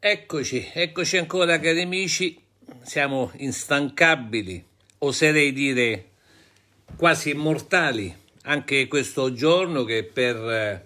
Eccoci, eccoci ancora cari amici, siamo instancabili, oserei dire quasi immortali, anche questo giorno che per eh,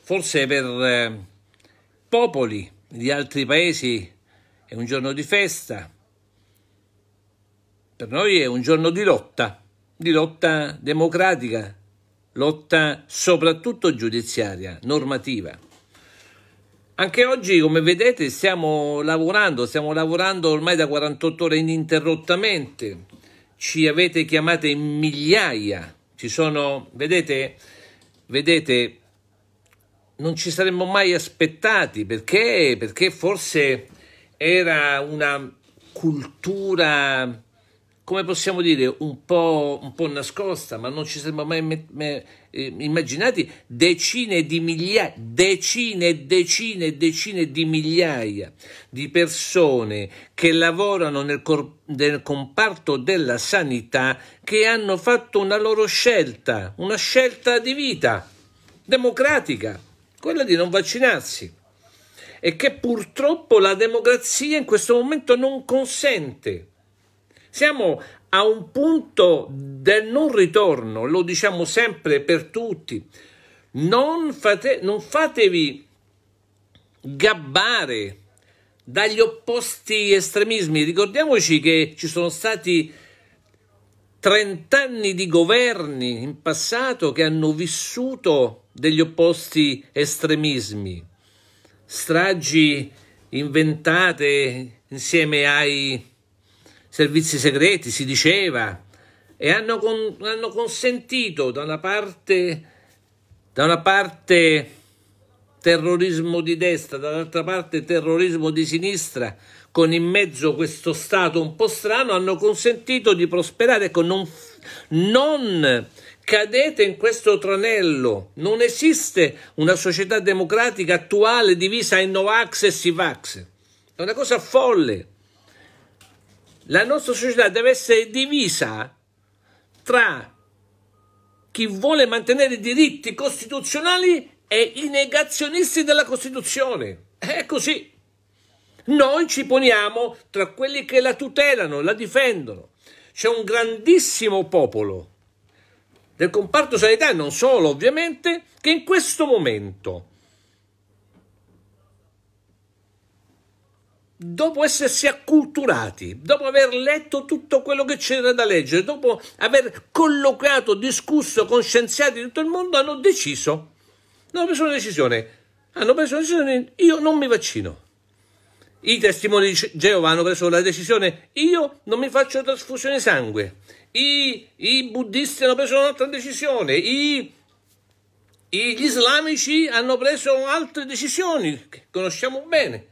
forse per eh, popoli di altri paesi è un giorno di festa, per noi è un giorno di lotta, di lotta democratica, lotta soprattutto giudiziaria, normativa. Anche oggi, come vedete, stiamo lavorando, stiamo lavorando ormai da 48 ore ininterrottamente. Ci avete chiamate in migliaia. Ci sono, vedete, vedete, non ci saremmo mai aspettati perché, perché forse era una cultura come possiamo dire, un po', un po', nascosta, ma non ci siamo mai me, me, eh, immaginati, decine di migliaia, decine e decine e decine di migliaia di persone che lavorano nel, cor- nel comparto della sanità che hanno fatto una loro scelta, una scelta di vita democratica, quella di non vaccinarsi e che purtroppo la democrazia in questo momento non consente siamo a un punto del non ritorno, lo diciamo sempre per tutti. Non, fate, non fatevi gabbare dagli opposti estremismi. Ricordiamoci che ci sono stati 30 anni di governi in passato che hanno vissuto degli opposti estremismi, stragi inventate insieme ai servizi segreti, si diceva, e hanno, con, hanno consentito da una parte, da una parte terrorismo di destra, dall'altra parte terrorismo di sinistra, con in mezzo questo Stato un po' strano, hanno consentito di prosperare. Ecco, non, non cadete in questo tranello. Non esiste una società democratica attuale divisa in Novax e Sivax. È una cosa folle. La nostra società deve essere divisa tra chi vuole mantenere i diritti costituzionali e i negazionisti della Costituzione. È così. Noi ci poniamo tra quelli che la tutelano, la difendono. C'è un grandissimo popolo del comparto sanità e non solo, ovviamente, che in questo momento dopo essersi acculturati, dopo aver letto tutto quello che c'era da leggere, dopo aver collocato, discusso con scienziati di tutto il mondo, hanno deciso, hanno preso una decisione, hanno preso una decisione, io non mi vaccino. I testimoni di Geova hanno preso la decisione, io non mi faccio trasfusione sangue. I, i buddisti hanno preso un'altra decisione, i, gli islamici hanno preso altre decisioni che conosciamo bene.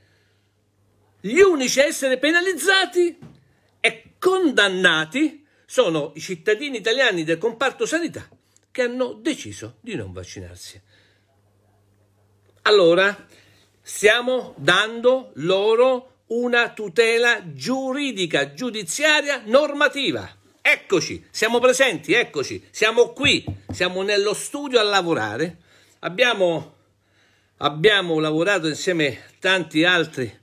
Gli unici a essere penalizzati e condannati sono i cittadini italiani del comparto sanità che hanno deciso di non vaccinarsi. Allora, stiamo dando loro una tutela giuridica, giudiziaria, normativa. Eccoci, siamo presenti, eccoci, siamo qui, siamo nello studio a lavorare. Abbiamo, abbiamo lavorato insieme a tanti altri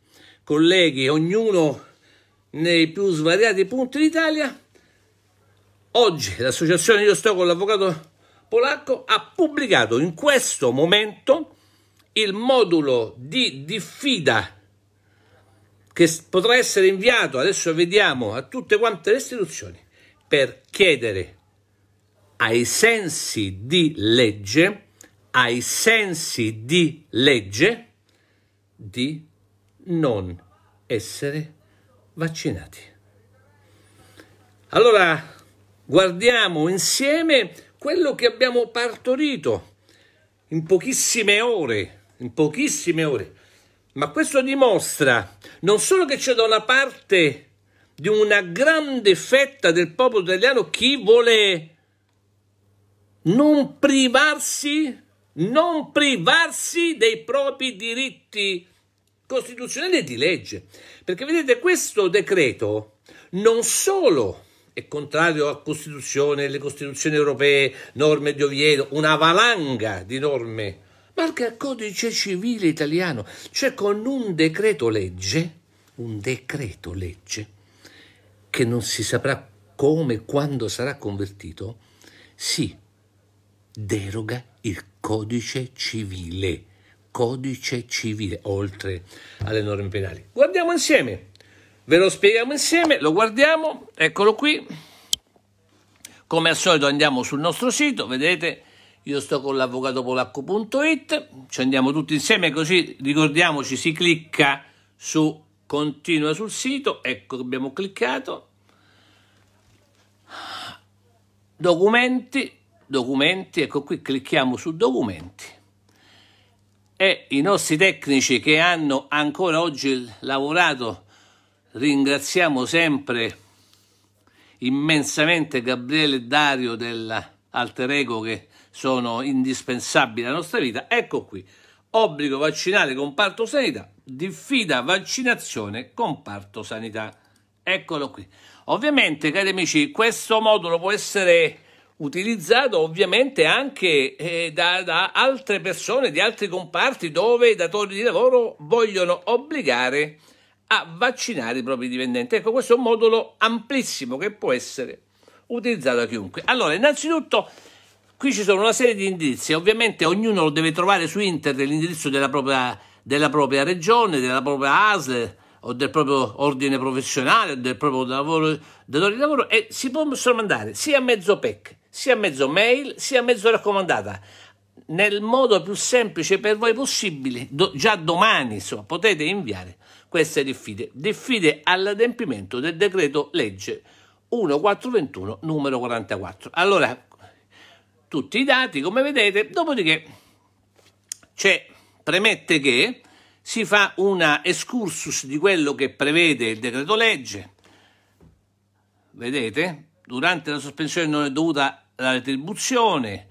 colleghi, ognuno nei più svariati punti d'Italia, oggi l'associazione Io sto con l'avvocato polacco ha pubblicato in questo momento il modulo di diffida che potrà essere inviato, adesso vediamo, a tutte quante le istituzioni per chiedere ai sensi di legge, ai sensi di legge, di non essere vaccinati. Allora, guardiamo insieme quello che abbiamo partorito in pochissime ore, in pochissime ore. Ma questo dimostra non solo che c'è da una parte di una grande fetta del popolo italiano chi vuole non privarsi, non privarsi dei propri diritti costituzionale e di legge. Perché vedete, questo decreto non solo è contrario a Costituzione, alle Costituzioni europee, norme di Oviedo, una valanga di norme, ma anche al codice civile italiano, cioè con un decreto legge, un decreto legge, che non si saprà come e quando sarà convertito, si deroga il codice civile codice civile, oltre alle norme penali. Guardiamo insieme, ve lo spieghiamo insieme, lo guardiamo, eccolo qui. Come al solito andiamo sul nostro sito, vedete, io sto con l'avvocatopolacco.it, ci andiamo tutti insieme così ricordiamoci, si clicca su continua sul sito, ecco abbiamo cliccato, documenti, documenti, ecco qui clicchiamo su documenti e i nostri tecnici che hanno ancora oggi lavorato. Ringraziamo sempre immensamente Gabriele e Dario dell'Alter Ego che sono indispensabili alla nostra vita. Ecco qui, obbligo vaccinale comparto sanità, diffida vaccinazione comparto sanità. Eccolo qui. Ovviamente, cari amici, questo modulo può essere utilizzato ovviamente anche eh, da, da, altre persone di altri comparti dove i datori di lavoro vogliono obbligare a vaccinare i propri dipendenti. Ecco, questo è un modulo amplissimo che può essere utilizzato da chiunque. Allora, innanzitutto qui ci sono una serie di indirizzi, ovviamente ognuno lo deve trovare su internet l'indirizzo della propria, della propria regione, della propria ASL o del proprio ordine professionale o del proprio datore di lavoro e si possono mandare sia a mezzo PEC sia mezzo mail, sia mezzo raccomandata nel modo più semplice per voi possibile, do, già domani insomma, potete inviare queste diffide, diffide all'adempimento del decreto legge 1421 numero 44. Allora, tutti i dati come vedete, dopodiché c'è, premette che si fa una excursus di quello che prevede il decreto legge, vedete, durante la sospensione non è dovuta la retribuzione,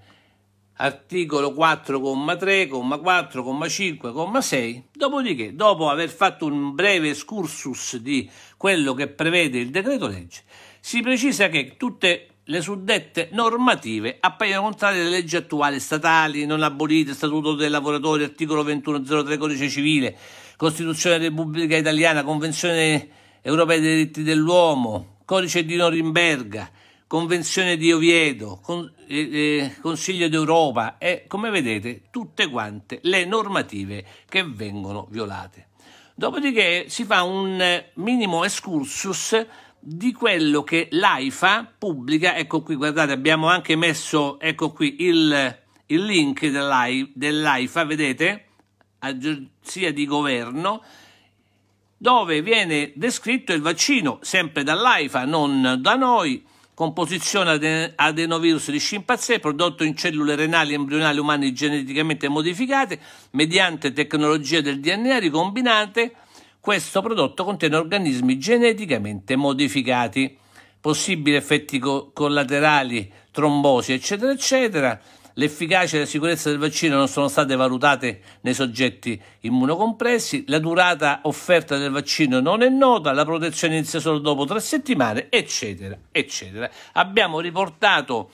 articolo 4,3, 4, 6, dopodiché, dopo aver fatto un breve excursus di quello che prevede il decreto legge, si precisa che tutte le suddette normative appaiono contrarie alle leggi attuali statali, non abolite, Statuto dei lavoratori, articolo 2103 Codice Civile, Costituzione della Repubblica Italiana, Convenzione Europea dei diritti dell'uomo, Codice di Norimberga, Convenzione di Oviedo, con, eh, eh Consiglio d'Europa e, eh, come vedete, tutte quante le normative che vengono violate. Dopodiché si fa un eh, minimo excursus di quello che l'AIFA pubblica, ecco qui, guardate, abbiamo anche messo, ecco qui, il, il link dell'AI, dell'AIFA, vedete? Agenzia di Governo, dove viene descritto il vaccino, sempre dall'AIFA, non da noi, composizione adenovirus di scimpanzé prodotto in cellule renali e embrionali umane geneticamente modificate mediante tecnologie del DNA ricombinate, Questo prodotto contiene organismi geneticamente modificati, possibili effetti collaterali, trombosi, eccetera, eccetera l'efficacia e la sicurezza del vaccino non sono state valutate nei soggetti immunocompressi, la durata offerta del vaccino non è nota, la protezione inizia solo dopo tre settimane, eccetera, eccetera. Abbiamo riportato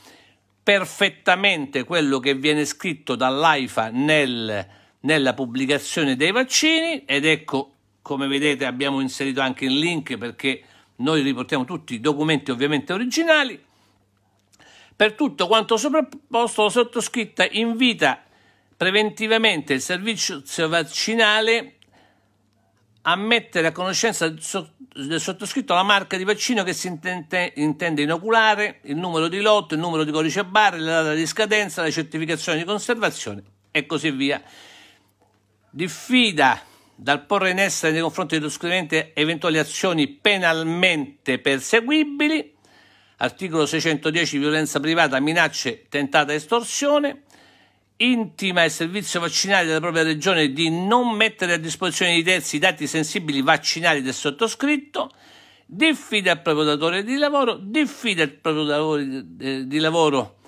perfettamente quello che viene scritto dall'AIFA nel, nella pubblicazione dei vaccini ed ecco come vedete abbiamo inserito anche il link perché noi riportiamo tutti i documenti ovviamente originali per tutto quanto sovrapposto, la sottoscritta invita preventivamente il servizio vaccinale a mettere a conoscenza del sottoscritto la marca di vaccino che si intende, intende, inoculare, il numero di lotto, il numero di codice a barre, la data di scadenza, la certificazione di conservazione e così via. Diffida dal porre in essere nei confronti dello scrivente eventuali azioni penalmente perseguibili articolo 610 violenza privata, minacce, tentata estorsione, intima il servizio vaccinale della propria regione di non mettere a disposizione di terzi i dati sensibili vaccinali del sottoscritto, diffida il proprio datore di lavoro, diffida il proprio datore eh, di lavoro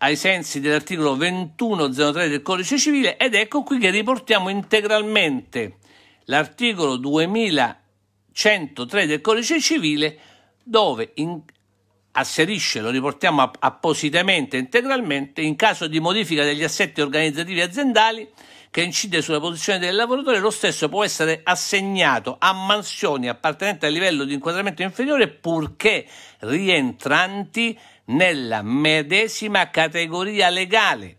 ai sensi dell'articolo 2103 del codice civile ed ecco qui che riportiamo integralmente l'articolo 2103 del codice civile dove in, asserisce, lo riportiamo appositamente integralmente, in caso di modifica degli assetti organizzativi aziendali che incide sulla posizione del lavoratore, lo stesso può essere assegnato a mansioni appartenenti al livello di inquadramento inferiore purché rientranti nella medesima categoria legale.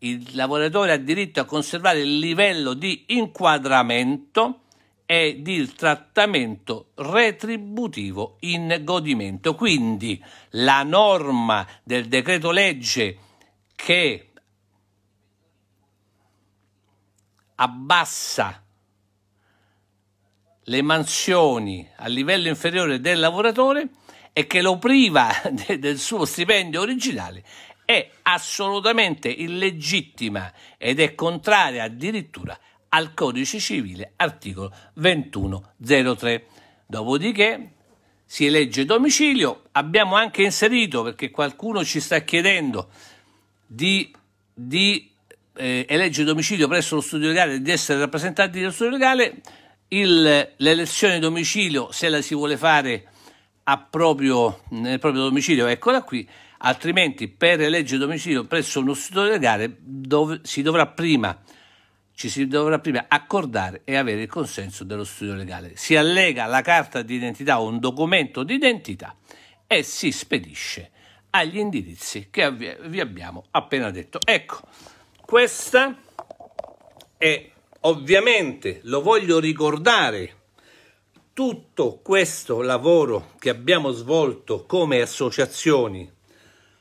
Il lavoratore ha diritto a conservare il livello di inquadramento ed il trattamento retributivo in godimento. Quindi la norma del decreto legge che abbassa le mansioni a livello inferiore del lavoratore e che lo priva de del suo stipendio originale è assolutamente illegittima ed è contraria addirittura al codice civile articolo 2103. Dopodiché si elegge domicilio, abbiamo anche inserito perché qualcuno ci sta chiedendo di, di eh, eleggere domicilio presso lo studio legale di essere rappresentanti dello studio legale, il, l'elezione domicilio se la si vuole fare proprio, nel proprio domicilio, eccola qui, altrimenti per eleggere domicilio presso uno studio legale dov- si dovrà prima ci si dovrà prima accordare e avere il consenso dello studio legale. Si allega la carta d'identità o un documento d'identità e si spedisce agli indirizzi che vi abbiamo appena detto. Ecco, questa è ovviamente, lo voglio ricordare, tutto questo lavoro che abbiamo svolto come associazioni,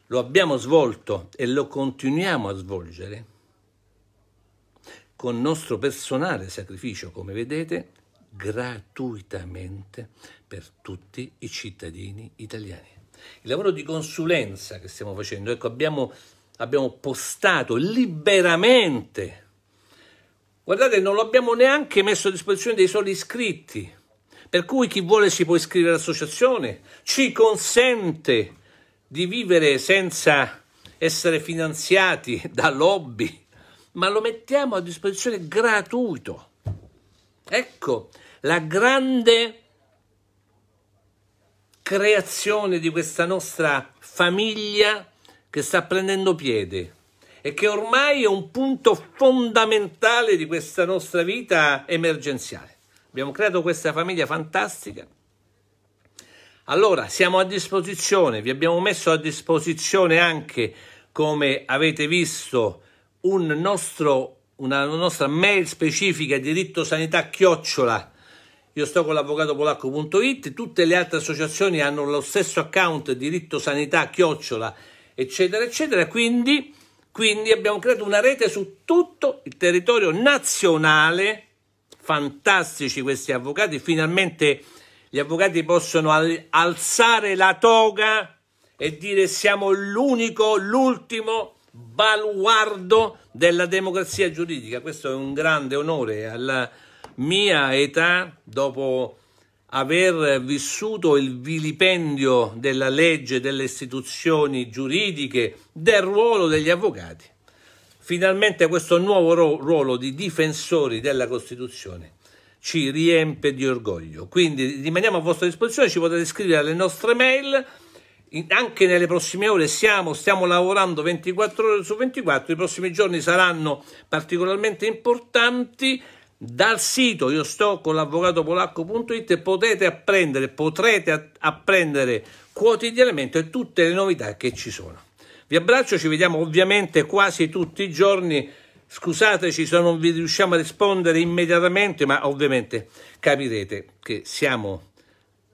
lo abbiamo svolto e lo continuiamo a svolgere con nostro personale sacrificio, come vedete, gratuitamente per tutti i cittadini italiani. Il lavoro di consulenza che stiamo facendo, ecco, abbiamo, abbiamo postato liberamente. Guardate, non lo abbiamo neanche messo a disposizione dei soli iscritti, per cui chi vuole si può iscrivere all'associazione, ci consente di vivere senza essere finanziati da lobby ma lo mettiamo a disposizione gratuito. Ecco la grande creazione di questa nostra famiglia che sta prendendo piede e che ormai è un punto fondamentale di questa nostra vita emergenziale. Abbiamo creato questa famiglia fantastica. Allora, siamo a disposizione, vi abbiamo messo a disposizione anche, come avete visto, un nostro, una nostra mail specifica diritto sanità chiocciola io sto con l'avvocato polacco.it tutte le altre associazioni hanno lo stesso account diritto sanità chiocciola eccetera eccetera, quindi, quindi abbiamo creato una rete su tutto il territorio nazionale, fantastici questi avvocati, finalmente gli avvocati possono alzare la toga e dire siamo l'unico, l'ultimo baluardo della democrazia giuridica. Questo è un grande onore alla mia età, dopo aver vissuto il vilipendio della legge, delle istituzioni giuridiche, del ruolo degli avvocati. Finalmente questo nuovo ruolo di difensori della Costituzione ci riempie di orgoglio. Quindi rimaniamo a vostra disposizione, ci potete scrivere alle nostre mail anche nelle prossime ore siamo, stiamo lavorando 24 ore su 24, i prossimi giorni saranno particolarmente importanti. Dal sito io sto con l'avvocato polacco.it potete apprendere, potrete apprendere quotidianamente tutte le novità che ci sono. Vi abbraccio, ci vediamo ovviamente quasi tutti i giorni. Scusateci se non vi riusciamo a rispondere immediatamente, ma ovviamente capirete che siamo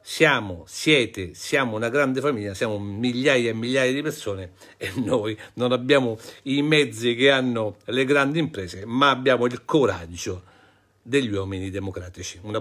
siamo, siete, siamo una grande famiglia, siamo migliaia e migliaia di persone e noi non abbiamo i mezzi che hanno le grandi imprese, ma abbiamo il coraggio degli uomini democratici. Una